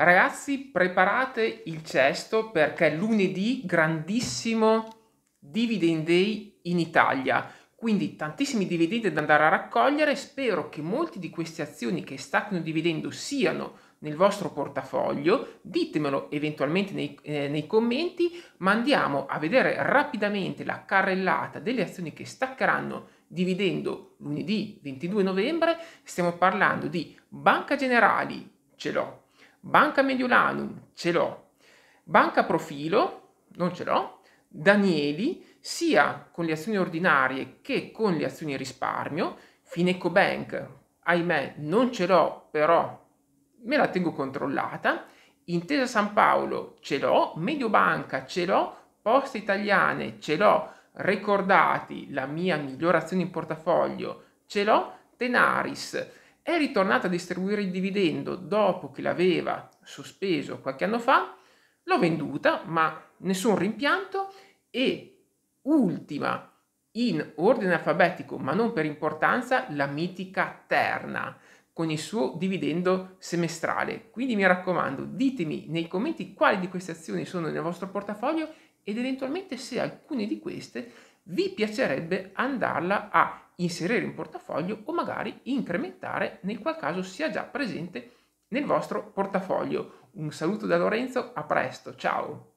Ragazzi, preparate il cesto perché lunedì grandissimo dividend day in Italia. Quindi tantissimi dividendi da andare a raccogliere. Spero che molte di queste azioni che stanno dividendo siano nel vostro portafoglio, ditemelo eventualmente nei, eh, nei, commenti, ma andiamo a vedere rapidamente la carrellata delle azioni che staccheranno dividendo lunedì 22 novembre. Stiamo parlando di Banca Generali, ce l'ho Banca Mediolanum ce l'ho, Banca Profilo non ce l'ho, Danieli sia con le azioni ordinarie che con le azioni risparmio, Fineco Bank ahimè non ce l'ho però me la tengo controllata, Intesa San Paolo ce l'ho, Mediobanca ce l'ho, Poste Italiane ce l'ho, Ricordati la mia migliore azione in portafoglio ce l'ho, Tenaris ce l'ho, è ritornata a distribuire il dividendo dopo che l'aveva sospeso qualche anno fa, l'ho venduta, ma nessun rimpianto e ultima in ordine alfabetico, ma non per importanza, la mitica Terna con il suo dividendo semestrale. Quindi mi raccomando, ditemi nei commenti quali di queste azioni sono nel vostro portafoglio ed eventualmente se alcune di queste vi piacerebbe andarla a inserire in portafoglio o magari incrementare nel qual caso sia già presente nel vostro portafoglio. Un saluto da Lorenzo, a presto, ciao!